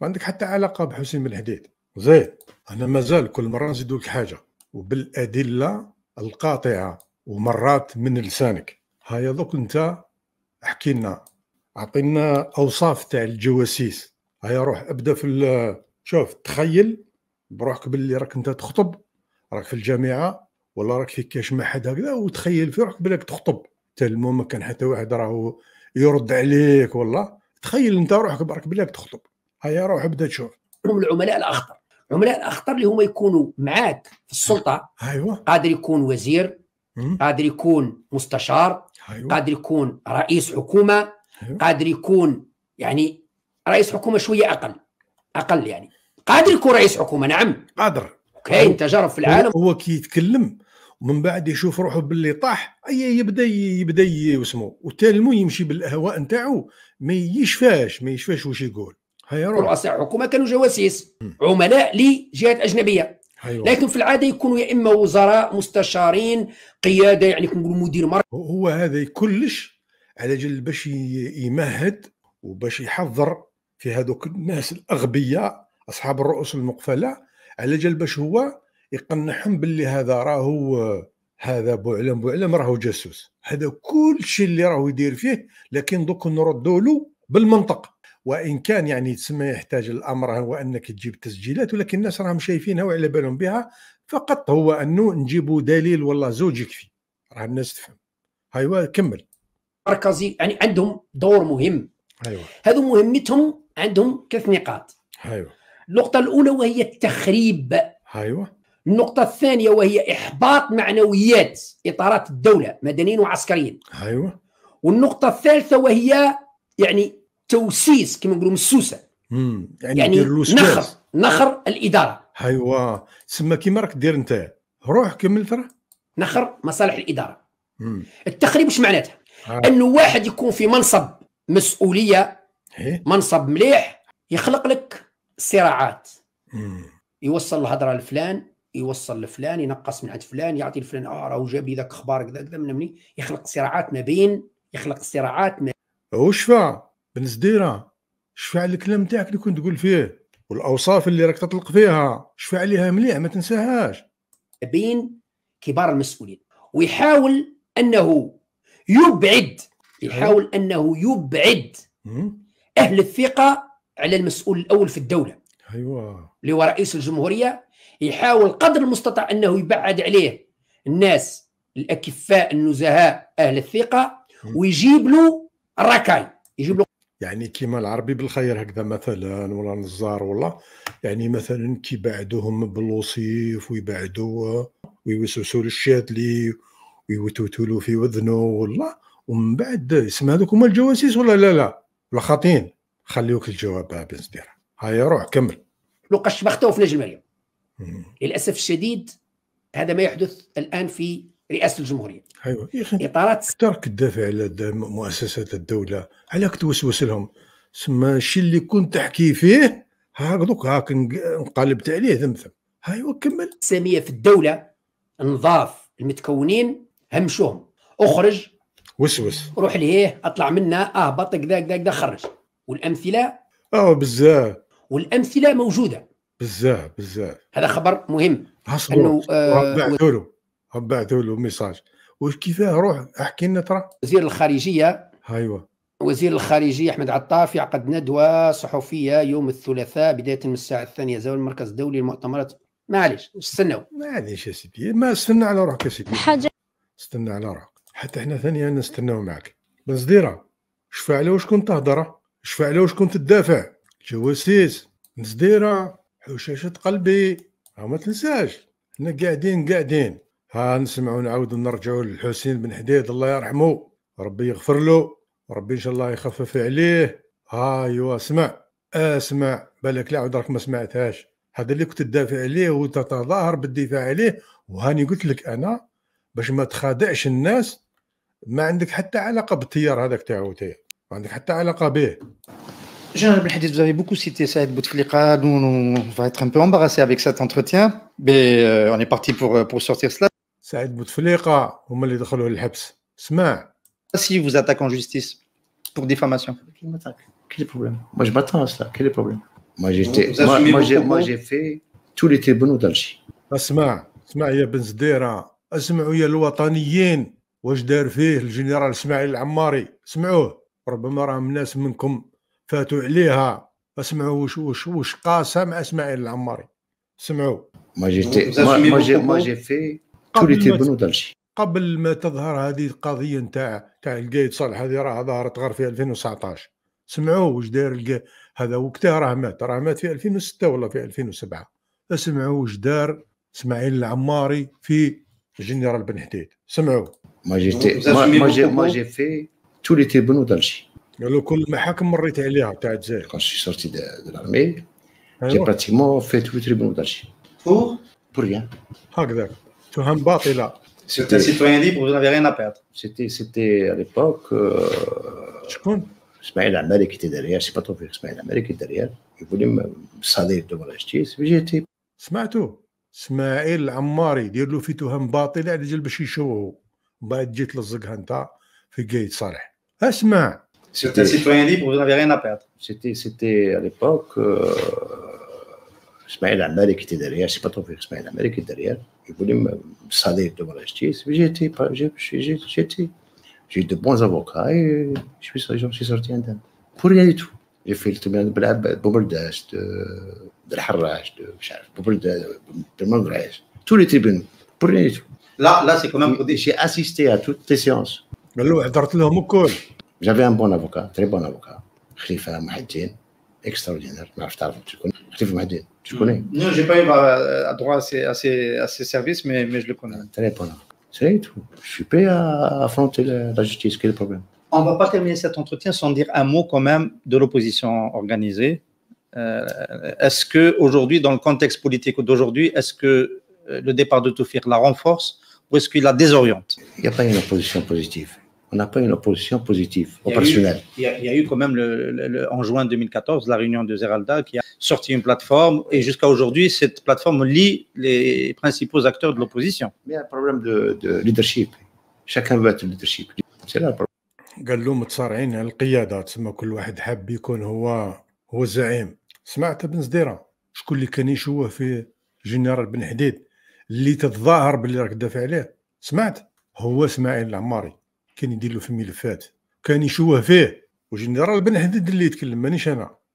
ما عندك حتى علاقه بحسين بن الهديد زين انا مازال كل مره نزيد لك حاجه وبالادله القاطعه ومرات من لسانك هيا دوك انت احكي لنا اعطينا اوصاف تاع الجواسيس هيا روح ابدا في شوف تخيل بروحك باللي راك انت تخطب راك في الجامعه ولا راك في كاش حد هكذا وتخيل في روحك بالك تخطب حتى المهم كان حتى واحد راهو يرد عليك والله تخيل انت روحك برك بالله تخطب هيا روح ابدا تشوف هم العملاء الاخطر العملاء الاخطر اللي هما يكونوا معاك في السلطه ايوه قادر يكون وزير قادر يكون مستشار أيوة. قادر يكون رئيس حكومه أيوة. قادر يكون يعني رئيس حكومه شويه اقل اقل يعني قادر يكون رئيس حكومه نعم قادر كاين أيوة. تجارب في العالم هو كي يتكلم ومن بعد يشوف روحه باللي طاح اي يبدا يبدا وسمو وتالمو يمشي بالاهواء نتاعو ما يشفاش ما يشفاش واش يقول هيرو. رؤساء حكومه كانوا جواسيس عملاء لجهات اجنبيه هيرو. لكن في العاده يكونوا يا اما وزراء مستشارين قياده يعني كنقولوا مدير مركز هو هذا كلش على جل باش يمهد وباش يحضر في هذوك الناس الاغبياء اصحاب الرؤوس المقفله على جل باش هو يقنعهم باللي هذا راهو هذا بوعلم بوعلم راهو جاسوس هذا كل شيء اللي راهو يدير فيه لكن دوك نردوا له بالمنطق وان كان يعني تسمى يحتاج الامر هو انك تجيب تسجيلات ولكن الناس راهم شايفينها وعلى بالهم بها فقط هو انه نجيبوا دليل والله زوج يكفي راه الناس تفهم ايوا كمل مركزي يعني عندهم دور مهم ايوا هذو مهمتهم عندهم ثلاث نقاط ايوا النقطة الأولى وهي التخريب ايوه النقطة الثانية وهي إحباط معنويات إطارات الدولة مدنيين وعسكريين ايوه والنقطة الثالثة وهي يعني توسيس كما نقولوا مسوسه يعني, يعني نخر نخر آه. الاداره ايوا تسمى كيما راك دير انت روح كمل ترى نخر مصالح الاداره مم. التخريب واش معناتها آه. انه واحد يكون في منصب مسؤوليه هي. إيه. منصب مليح يخلق لك صراعات يوصل الهضره لفلان يوصل لفلان ينقص من عند فلان يعطي لفلان اه راهو جاب لي ذاك اخبار كذا كذا من مني يخلق صراعات ما بين يخلق صراعات ما وش فا بنزديره شفع الكلام تاعك اللي كنت تقول فيه والاوصاف اللي راك تطلق فيها شفع عليها مليح ما تنساهاش بين كبار المسؤولين ويحاول انه يبعد يحاول انه يبعد اهل الثقه على المسؤول الاول في الدوله ايوه اللي هو رئيس الجمهوريه يحاول قدر المستطاع انه يبعد عليه الناس الاكفاء النزهاء اهل الثقه ويجيب له الركاي يجيب له يعني كيما العربي بالخير هكذا مثلا ولا نزار ولا يعني مثلا كيبعدوهم بالوصيف ويبعدوه ويوسوسوا للشاتلي ويوتوتولو في وذنه ولا ومن بعد اسم هذوك هما الجواسيس ولا لا لا ولا خاطين خليوك الجواب بن سدير هيا روح كمل لقش بخته في نجم مريم للاسف الشديد هذا ما يحدث الان في رئاسه الجمهوريه ايوه يا اخي اطارات ترك الدافع على مؤسسات الدوله علاك توسوس لهم سما الشيء اللي كنت تحكي فيه هاك دوك هاك انقلبت عليه ذمثم ايوا كمل ساميه في الدوله نظاف المتكونين همشوهم اخرج وسوس روح ليه اطلع منا اهبط كذا كذا كذا خرج والامثله اه بزاف والامثله موجوده بزاف بزاف هذا خبر مهم انه آه بعثوا له ميساج واش كيفاه روح احكي لنا ترى وزير الخارجيه ايوه وزير الخارجيه احمد عطاف يعقد ندوه صحفيه يوم الثلاثاء بدايه من الساعه الثانيه زاويه المركز الدولي للمؤتمرات معليش استناو معليش يا سيدي ما استنى على روحك يا سيدي حاجه استنى على روحك حتى احنا ثانيه نستناو معك بس زديره شفع على واش كنت تهضر شفع على واش كنت تدافع جواسيس نزديره حوشاشه قلبي ما تنساش احنا قاعدين قاعدين ها نسمعوا ونعاود نرجعوا للحسين بن حديد الله يرحمه ربي يغفر له ربي ان شاء الله يخفف عليه ها ايوا اسمع اسمع بالك لا عاد راك ما سمعتهاش هذا اللي كنت تدافع عليه وتتظاهر بالدفاع عليه وهاني قلت لك انا باش ما تخادعش الناس ما عندك حتى علاقه بالتيار هذاك تاعو ما عندك حتى علاقه به جنرال بن حديد avez بوكو سيتي سعيد بوتفليقه Nous, on va être un peu embarrassé avec cet entretien, mais بارتي بور بور سورتير سلا سعيد بوتفليقه هما اللي دخلوه للحبس سمع سي فوز اتاك en جوستيس بور ديفاماسيون كي لي بروبليم ما جي باتون m'attends كي لي بروبليم ما le problème Moi, ما جي moi, j'ai, moi, j'ai fait tous les اسمع اسمع يا بن زديره اسمعوا يا الوطنيين واش دار فيه الجنرال اسماعيل العماري اسمعوه ربما راهم ناس منكم فاتوا عليها اسمعوا وش وش واش قاسم اسماعيل العماري اسمعوا ما جيتي ما جي ما جي في قبل ما دالشي قبل ما تظهر هذه القضيه نتاع تاع القايد صالح هذه راه ظهرت غير في 2019 سمعوه واش داير هذا وقتها راه مات راه مات في 2006 ولا في 2007 اسمعوا واش دار اسماعيل العماري في جنرال بن حديد سمعوا ما جيت ما جي ما جي في tous les tribunaux d'Alger. Quand je suis sorti de, de l'armée, أيوة. j'ai pratiquement fait tous les tribunaux d'Alger. Pour بور rien. هكذا تهم باطلة C'était citoyen libre, vous n'avez rien à perdre. C'était, c'était à l'époque. Euh, Ismaël Amel qui était derrière, c'est pas trop fait. Ismaël Amel qui était derrière, il voulait me salir devant la justice, mais j'ai été. سمعتوا اسماعيل العماري دير له في تهم باطله على جلب باش يشوهو بعد جيت لزقها انت في قايد صالح اسمع سيتي سيتي libre, vous n'avez rien à سيتي C'était, c'était à اسماعيل عمالي كي تي سي با توفيق اسماعيل عمالي كي ديريير يقول لي صادير دو مراج تيس جيتي جيتي جيتي جي دو بون زافوكا اي جو سي جو سي سورتي ان بور ريان دي تو جي في التمان بلعب بوبرداش دو مش عارف بوبرداش بالمنغريش تو لي تريبون بور ريان دي تو لا لا سي كومام جي اسيستي ا توت تي سيونس قال له هضرت لهم الكل جافي ان بون افوكا تري بون افوكا خليفه محجين extraordinaire. Mais je tu connais. Hmm. Non, je n'ai pas eu droit à ces, services, mais, mais, je le connais. Ah, très bon. C'est tout. Je suis prêt à affronter la, justice. Quel est le problème On ne va pas terminer cet entretien sans dire un mot quand même de l'opposition organisée. Euh, est-ce que aujourd'hui, dans le contexte politique d'aujourd'hui, est-ce que euh, le départ de Toufir la renforce ou est-ce qu'il la désoriente Il n'y a pas une opposition positive on n'a pas une opposition positive, opérationnelle. Il y, a eu, quand même le, en juin 2014 la réunion de Zeralda qui a sorti une plateforme et jusqu'à aujourd'hui, cette plateforme lie les principaux acteurs de l'opposition. Mais il y a un problème de, de leadership. Chacun veut être le leadership. C'est là le problème. قال له متصارعين على القياده تسمى كل واحد حاب يكون هو هو الزعيم سمعت بن زديره شكون اللي كان يشوه في جنرال بن حديد اللي تتظاهر باللي راك دافع عليه سمعت هو اسماعيل العماري كان يدير له في الملفات كان يشوه فيه وجنرال بن حديد اللي يتكلم مانيش انا